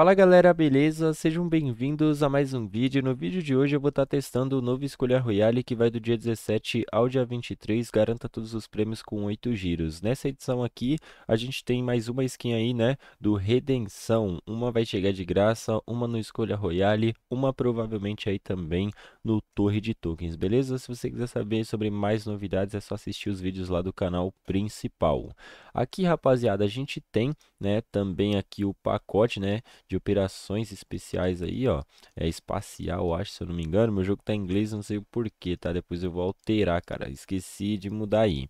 Fala galera, beleza? Sejam bem-vindos a mais um vídeo. No vídeo de hoje eu vou estar tá testando o novo Escolha Royale que vai do dia 17 ao dia 23, garanta todos os prêmios com 8 giros. Nessa edição aqui a gente tem mais uma skin aí, né, do Redenção. Uma vai chegar de graça, uma no Escolha Royale, uma provavelmente aí também no Torre de Tokens, beleza? Se você quiser saber sobre mais novidades é só assistir os vídeos lá do canal principal. Aqui, rapaziada, a gente tem, né, também aqui o pacote, né, de operações especiais aí, ó. É espacial, acho, se eu não me engano. Meu jogo tá em inglês, não sei o porquê, tá? Depois eu vou alterar, cara. Esqueci de mudar aí.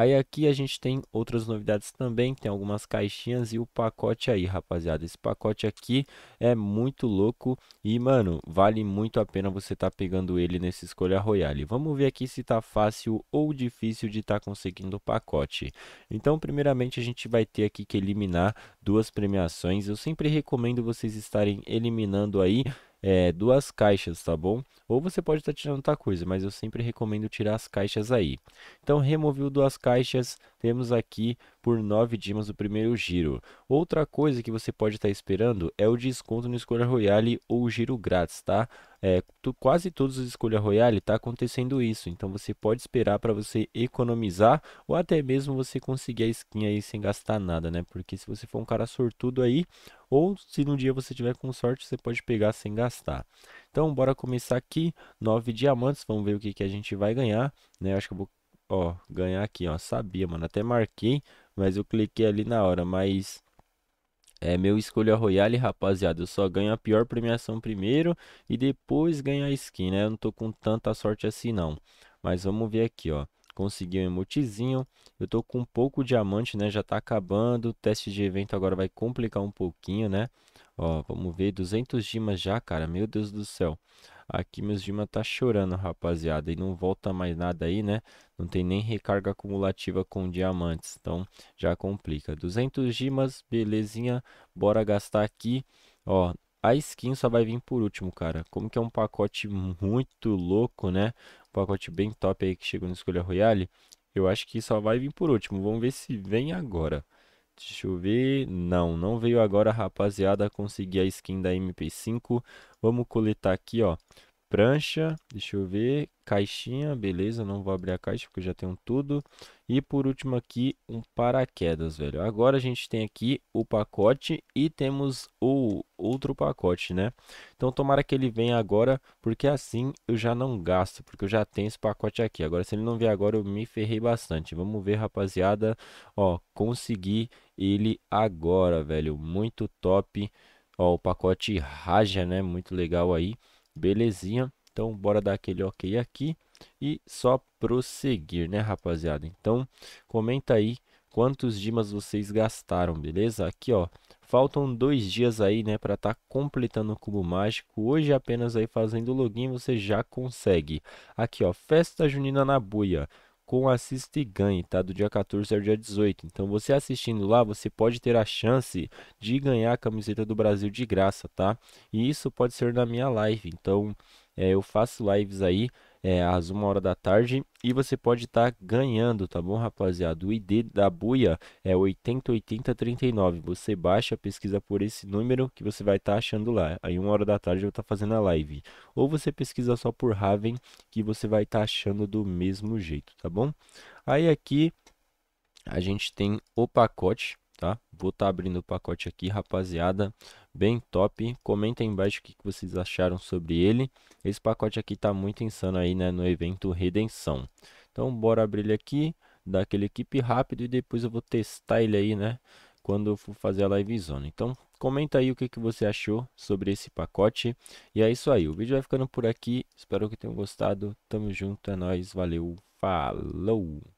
Aí aqui a gente tem outras novidades também, tem algumas caixinhas e o pacote aí, rapaziada. Esse pacote aqui é muito louco e, mano, vale muito a pena você tá pegando ele nesse Escolha Royale. Vamos ver aqui se tá fácil ou difícil de tá conseguindo o pacote. Então, primeiramente, a gente vai ter aqui que eliminar duas premiações. Eu sempre recomendo vocês estarem eliminando aí é, duas caixas, tá bom? Ou você pode estar tá tirando outra coisa, mas eu sempre recomendo tirar as caixas aí. Então, removiu duas caixas, temos aqui por 9 dimas o primeiro giro. Outra coisa que você pode estar tá esperando é o desconto no Escolha Royale ou giro grátis, tá? É, tu, quase todos os escolha royale está acontecendo isso, então você pode esperar para você economizar ou até mesmo você conseguir a skin aí sem gastar nada, né? Porque se você for um cara sortudo aí, ou se no dia você tiver com sorte, você pode pegar sem gastar. Então bora começar aqui, 9 diamantes, vamos ver o que, que a gente vai ganhar, né? Acho que eu vou ó, ganhar aqui, ó, sabia, mano, até marquei, mas eu cliquei ali na hora, mas é meu escolha é Royale, rapaziada. Eu só ganho a pior premiação primeiro e depois ganho a skin, né? Eu não tô com tanta sorte assim, não. Mas vamos ver aqui, ó. Consegui um emotezinho. Eu tô com um pouco diamante, né? Já tá acabando. O teste de evento agora vai complicar um pouquinho, né? Ó, vamos ver. 200 gemas já, cara. Meu Deus do céu. Aqui meus Dima tá chorando, rapaziada. E não volta mais nada aí, né? Não tem nem recarga acumulativa com diamantes. Então já complica. 200 Dimas, belezinha. Bora gastar aqui. Ó, a skin só vai vir por último, cara. Como que é um pacote muito louco, né? Um pacote bem top aí que chegou no Escolha Royale. Eu acho que só vai vir por último. Vamos ver se vem agora. Deixa eu ver. Não, não veio agora, rapaziada. Consegui a skin da MP5. Vamos coletar aqui, ó prancha, deixa eu ver, caixinha, beleza, não vou abrir a caixa porque já tenho tudo. E por último aqui, um paraquedas, velho. Agora a gente tem aqui o pacote e temos o outro pacote, né? Então tomara que ele venha agora, porque assim eu já não gasto, porque eu já tenho esse pacote aqui. Agora se ele não vier agora eu me ferrei bastante. Vamos ver, rapaziada, ó, consegui ele agora, velho. Muito top. Ó, o pacote Raja, né? Muito legal aí. Belezinha. Então, bora dar aquele ok aqui e só prosseguir, né, rapaziada? Então, comenta aí quantos dimas vocês gastaram, beleza? Aqui, ó, faltam dois dias aí, né, para estar tá completando o cubo mágico. Hoje, apenas aí fazendo o login, você já consegue. Aqui, ó, festa junina na buia com Assista e Ganhe, tá? Do dia 14 ao dia 18. Então você assistindo lá, você pode ter a chance de ganhar a camiseta do Brasil de graça, tá? E isso pode ser na minha live. Então é, eu faço lives aí é, às uma hora da tarde e você pode estar tá ganhando, tá bom, rapaziada? O ID da Buia é 808039. Você baixa, pesquisa por esse número que você vai estar tá achando lá. Aí uma hora da tarde eu vou estar tá fazendo a live. Ou você pesquisa só por Raven que você vai estar tá achando do mesmo jeito, tá bom? Aí aqui a gente tem o pacote tá? Vou estar tá abrindo o pacote aqui, rapaziada, bem top. Comenta aí embaixo o que, vocês acharam sobre ele. Esse pacote aqui tá muito insano aí, né, no evento Redenção. Então, bora abrir ele aqui, dar aquele equipe rápido e depois eu vou testar ele aí, né, quando eu for fazer a live zona. Então, comenta aí o que, que você achou sobre esse pacote. E é isso aí, o vídeo vai ficando por aqui. Espero que tenham gostado. Tamo junto, é nóis, valeu, falou!